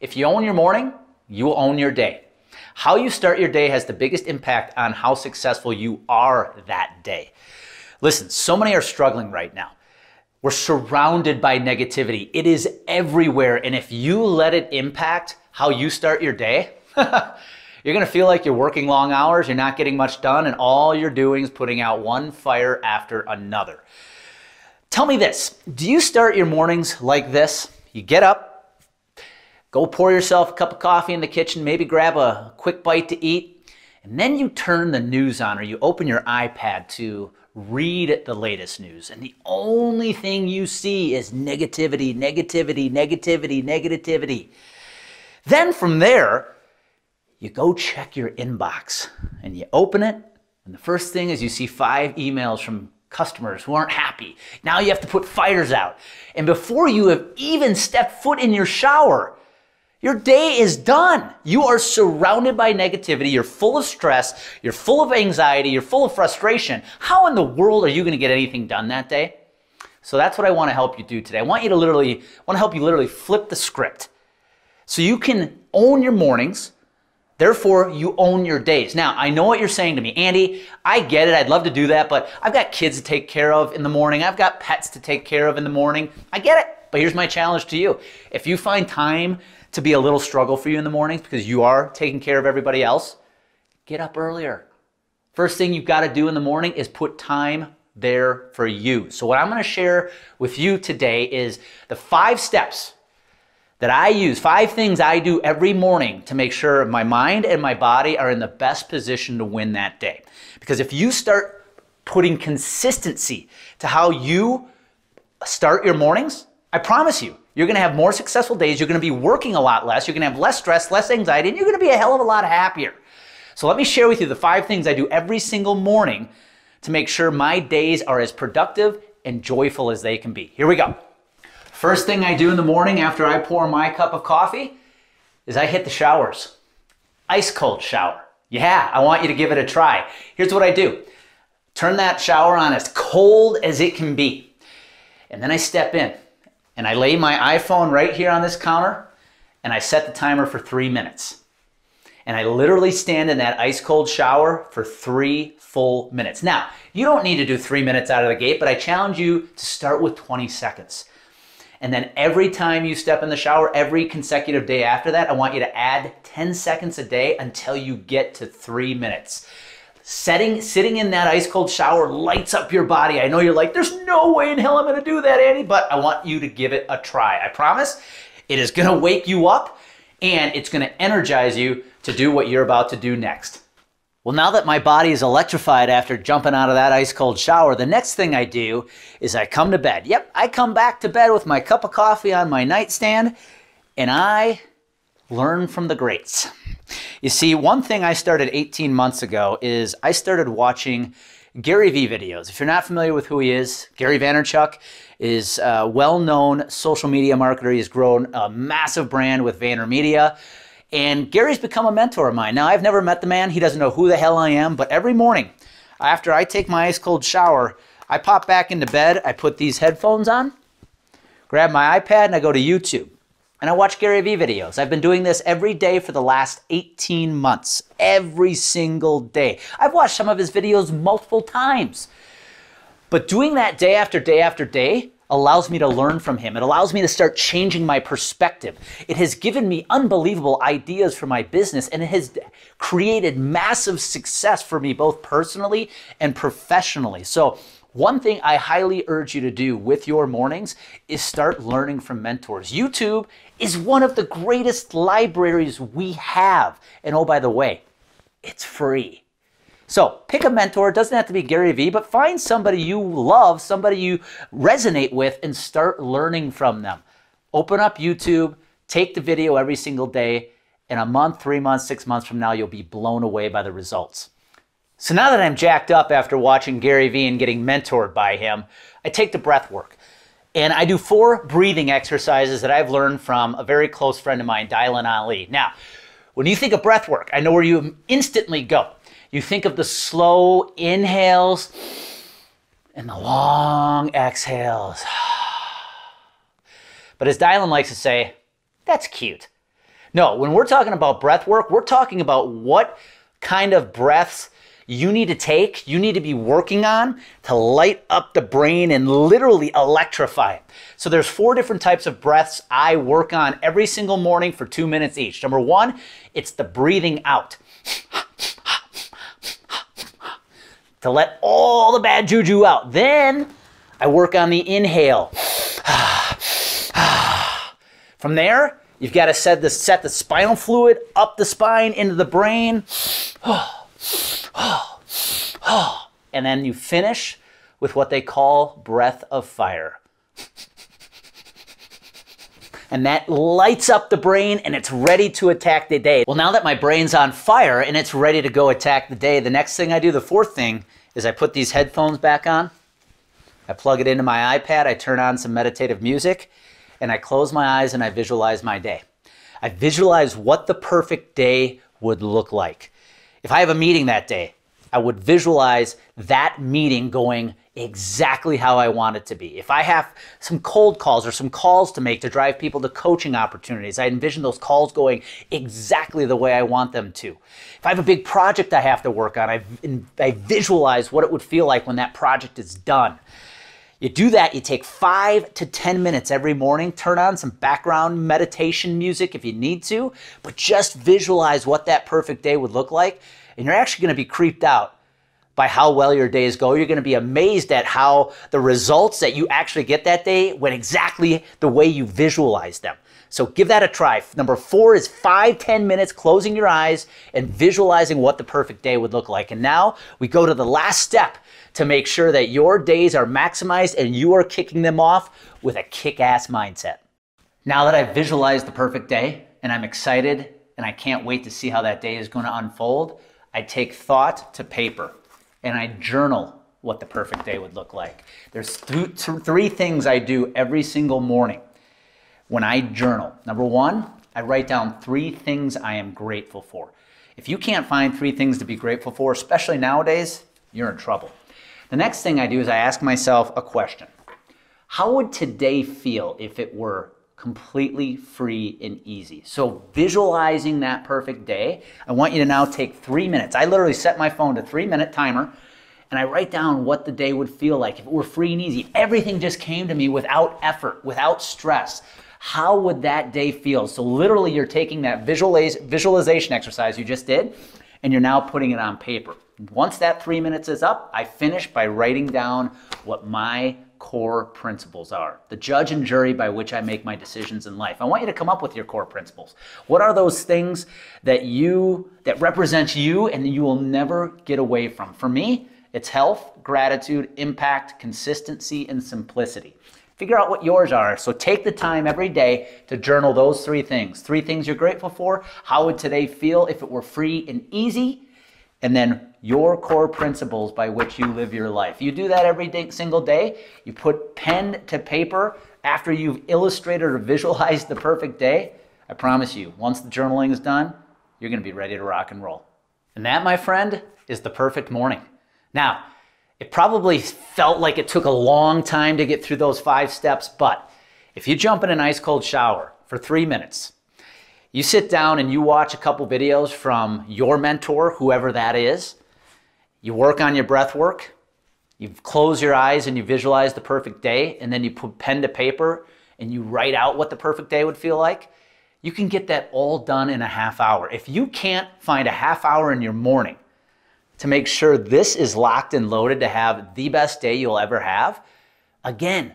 If you own your morning, you own your day. How you start your day has the biggest impact on how successful you are that day. Listen, so many are struggling right now. We're surrounded by negativity. It is everywhere. And if you let it impact how you start your day, you're gonna feel like you're working long hours, you're not getting much done, and all you're doing is putting out one fire after another. Tell me this do you start your mornings like this? You get up, Go pour yourself a cup of coffee in the kitchen, maybe grab a quick bite to eat, and then you turn the news on or you open your iPad to read the latest news. And the only thing you see is negativity, negativity, negativity, negativity. Then from there, you go check your inbox and you open it. And the first thing is you see five emails from customers who aren't happy. Now you have to put fires out. And before you have even stepped foot in your shower, your day is done. You are surrounded by negativity. You're full of stress. You're full of anxiety. You're full of frustration. How in the world are you going to get anything done that day? So that's what I want to help you do today. I want you to literally, I want to help you literally flip the script so you can own your mornings. Therefore, you own your days. Now, I know what you're saying to me, Andy. I get it. I'd love to do that, but I've got kids to take care of in the morning. I've got pets to take care of in the morning. I get it. But here's my challenge to you. If you find time to be a little struggle for you in the mornings because you are taking care of everybody else, get up earlier. First thing you've got to do in the morning is put time there for you. So, what I'm going to share with you today is the five steps that I use, five things I do every morning to make sure my mind and my body are in the best position to win that day. Because if you start putting consistency to how you start your mornings, I promise you, you're going to have more successful days. You're going to be working a lot less. You're going to have less stress, less anxiety, and you're going to be a hell of a lot happier. So let me share with you the five things I do every single morning to make sure my days are as productive and joyful as they can be. Here we go. First thing I do in the morning after I pour my cup of coffee is I hit the showers. Ice cold shower. Yeah, I want you to give it a try. Here's what I do. Turn that shower on as cold as it can be. And then I step in and I lay my iPhone right here on this counter and I set the timer for three minutes. And I literally stand in that ice cold shower for three full minutes. Now, you don't need to do three minutes out of the gate, but I challenge you to start with 20 seconds. And then every time you step in the shower, every consecutive day after that, I want you to add 10 seconds a day until you get to three minutes setting, sitting in that ice cold shower lights up your body. I know you're like, there's no way in hell I'm going to do that, Andy, but I want you to give it a try. I promise it is going to wake you up and it's going to energize you to do what you're about to do next. Well, now that my body is electrified after jumping out of that ice cold shower, the next thing I do is I come to bed. Yep, I come back to bed with my cup of coffee on my nightstand and I learn from the greats. You see, one thing I started 18 months ago is I started watching Gary Vee videos. If you're not familiar with who he is, Gary Vaynerchuk is a well-known social media marketer. He's grown a massive brand with VaynerMedia. And Gary's become a mentor of mine. Now, I've never met the man. He doesn't know who the hell I am. But every morning after I take my ice cold shower, I pop back into bed. I put these headphones on, grab my iPad, and I go to YouTube and I watch Gary Vee videos. I've been doing this every day for the last 18 months, every single day. I've watched some of his videos multiple times. But doing that day after day after day allows me to learn from him. It allows me to start changing my perspective. It has given me unbelievable ideas for my business and it has created massive success for me both personally and professionally. So one thing I highly urge you to do with your mornings is start learning from mentors. YouTube is one of the greatest libraries we have. And oh, by the way, it's free. So pick a mentor. It doesn't have to be Gary Vee, but find somebody you love, somebody you resonate with, and start learning from them. Open up YouTube, take the video every single day. In a month, three months, six months from now, you'll be blown away by the results. So now that I'm jacked up after watching Gary Vee and getting mentored by him, I take the breath work. And I do four breathing exercises that I've learned from a very close friend of mine, Dylan Ali. Now, when you think of breath work, I know where you instantly go. You think of the slow inhales and the long exhales. But as Dylan likes to say, that's cute. No, when we're talking about breath work, we're talking about what kind of breaths you need to take, you need to be working on to light up the brain and literally electrify it. So there's four different types of breaths I work on every single morning for two minutes each. Number one, it's the breathing out. to let all the bad juju out. Then I work on the inhale. From there, you've got to set the, set the spinal fluid up the spine into the brain. Oh, oh. and then you finish with what they call breath of fire. and that lights up the brain and it's ready to attack the day. Well, now that my brain's on fire and it's ready to go attack the day, the next thing I do, the fourth thing, is I put these headphones back on. I plug it into my iPad, I turn on some meditative music, and I close my eyes and I visualize my day. I visualize what the perfect day would look like. If I have a meeting that day, I would visualize that meeting going exactly how I want it to be. If I have some cold calls or some calls to make to drive people to coaching opportunities, I envision those calls going exactly the way I want them to. If I have a big project I have to work on, I, I visualize what it would feel like when that project is done. You do that, you take five to 10 minutes every morning, turn on some background meditation music if you need to, but just visualize what that perfect day would look like. And you're actually gonna be creeped out by how well your days go. You're gonna be amazed at how the results that you actually get that day went exactly the way you visualize them. So give that a try. Number four is five ten minutes closing your eyes and visualizing what the perfect day would look like. And now we go to the last step to make sure that your days are maximized and you are kicking them off with a kick ass mindset. Now that I've visualized the perfect day and I'm excited and I can't wait to see how that day is going to unfold, I take thought to paper and I journal what the perfect day would look like. There's th- th- three things I do every single morning when I journal. Number one, I write down three things I am grateful for. If you can't find three things to be grateful for, especially nowadays, you're in trouble. The next thing I do is I ask myself a question How would today feel if it were completely free and easy? So, visualizing that perfect day, I want you to now take three minutes. I literally set my phone to three minute timer and I write down what the day would feel like if it were free and easy. Everything just came to me without effort, without stress how would that day feel? So literally you're taking that visualiz- visualization exercise you just did and you're now putting it on paper. Once that three minutes is up, I finish by writing down what my core principles are, the judge and jury by which I make my decisions in life. I want you to come up with your core principles. What are those things that you that represent you and you will never get away from? For me, it's health, gratitude, impact, consistency, and simplicity. Figure out what yours are. So take the time every day to journal those three things. Three things you're grateful for. How would today feel if it were free and easy? And then your core principles by which you live your life. You do that every day, single day. You put pen to paper after you've illustrated or visualized the perfect day. I promise you, once the journaling is done, you're going to be ready to rock and roll. And that, my friend, is the perfect morning. Now, it probably felt like it took a long time to get through those five steps, but if you jump in an ice cold shower for three minutes, you sit down and you watch a couple videos from your mentor, whoever that is, you work on your breath work, you close your eyes and you visualize the perfect day, and then you put pen to paper and you write out what the perfect day would feel like, you can get that all done in a half hour. If you can't find a half hour in your morning to make sure this is locked and loaded to have the best day you'll ever have, again,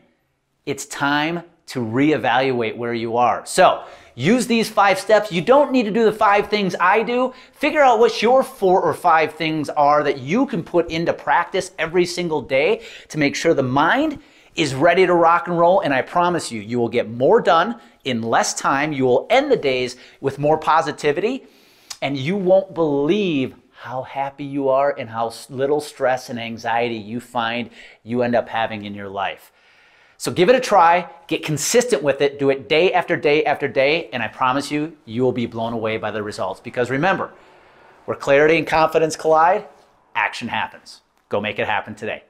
it's time to reevaluate where you are. So use these five steps. You don't need to do the five things I do. Figure out what your four or five things are that you can put into practice every single day to make sure the mind is ready to rock and roll. And I promise you, you will get more done in less time. You will end the days with more positivity and you won't believe how happy you are and how little stress and anxiety you find you end up having in your life. So give it a try, get consistent with it, do it day after day after day, and I promise you, you will be blown away by the results. Because remember, where clarity and confidence collide, action happens. Go make it happen today.